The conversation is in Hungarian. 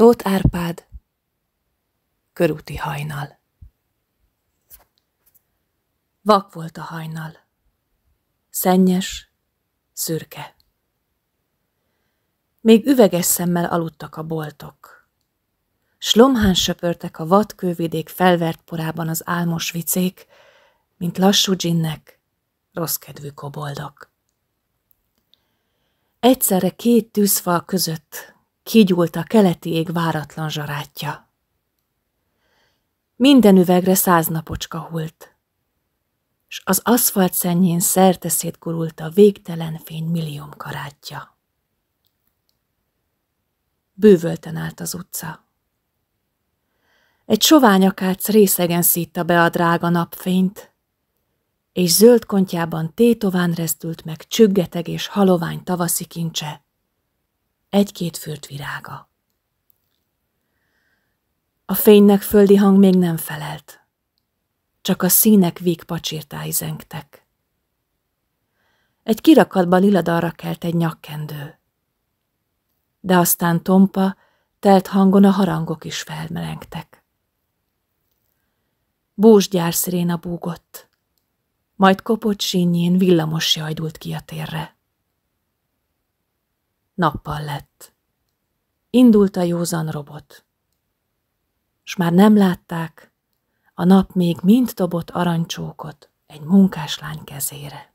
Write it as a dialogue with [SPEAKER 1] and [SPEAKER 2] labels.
[SPEAKER 1] Tóth Árpád, körúti hajnal. Vak volt a hajnal, szennyes, szürke. Még üveges szemmel aludtak a boltok. Slomhán söpörtek a vadkővidék felvert porában az álmos vicék, mint lassú dzsinnek, rossz kedvű koboldok. Egyszerre két tűzfal között kigyúlt a keleti ég váratlan zsarátja. Minden üvegre száz napocska hult, s az aszfalt szennyén szerte szétgurult a végtelen fény millióm karátja. Bővölten állt az utca. Egy soványakác részegen szítta be a drága napfényt, és zöld kontjában tétován resztült meg csüggeteg és halovány tavaszi kincse, egy-két fürt virága. A fénynek földi hang még nem felelt, csak a színek víg pacsirtái zengtek. Egy kirakatba liladarra kelt egy nyakkendő, de aztán tompa, telt hangon a harangok is felmelengtek. Bús a búgott, majd kopott sínyén villamos jajdult ki a térre nappal lett. Indult a józan robot. S már nem látták, a nap még mind dobott arancsókot egy munkáslány kezére.